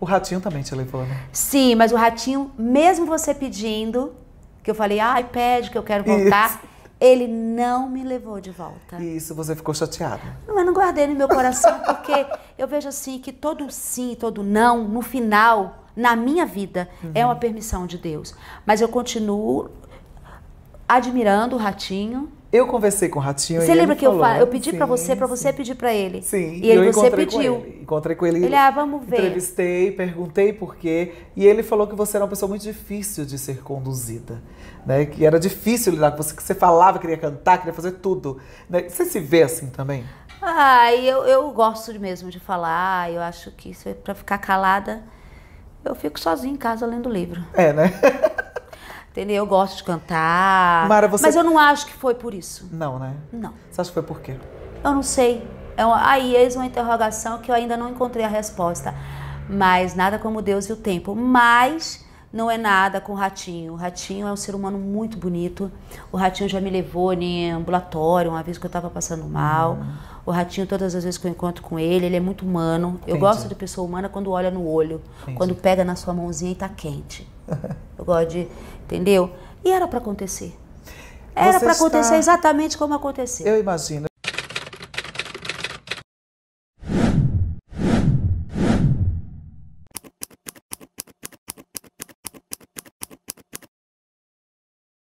O ratinho também te levou, né? Sim, mas o ratinho, mesmo você pedindo, que eu falei, ai, pede que eu quero voltar. Isso. Ele não me levou de volta. E isso você ficou chateada? Não, eu não guardei no meu coração, porque eu vejo assim que todo sim, todo não, no final, na minha vida, uhum. é uma uhum. permissão de Deus. Mas eu continuo admirando o ratinho, eu conversei com o Ratinho você e lembra que falou, eu, eu pedi para você, para você pedir para ele. Sim. E ele, eu você pediu. Com ele, encontrei com ele. Ele, ah, vamos ver. Entrevistei, perguntei por quê. E ele falou que você era uma pessoa muito difícil de ser conduzida. Né? Que era difícil lidar com você, que você falava, queria cantar, queria fazer tudo. Né? Você se vê assim também? Ah, eu, eu gosto mesmo de falar. Eu acho que isso é para ficar calada. Eu fico sozinha em casa lendo livro. É, né? Entendeu? Eu gosto de cantar. Mara, você... Mas eu não acho que foi por isso. Não, né? Não. Você acha que foi por quê? Eu não sei. É uma... Aí eis uma interrogação que eu ainda não encontrei a resposta. Mas nada como Deus e o tempo. Mas não é nada com o Ratinho. O Ratinho é um ser humano muito bonito. O Ratinho já me levou né, em ambulatório, uma vez que eu estava passando mal. Hum. O Ratinho, todas as vezes que eu encontro com ele, ele é muito humano. Entendi. Eu gosto de pessoa humana quando olha no olho, Entendi. quando pega na sua mãozinha e está quente. pode, entendeu? E era para acontecer. Era para acontecer está... exatamente como aconteceu. Eu imagino.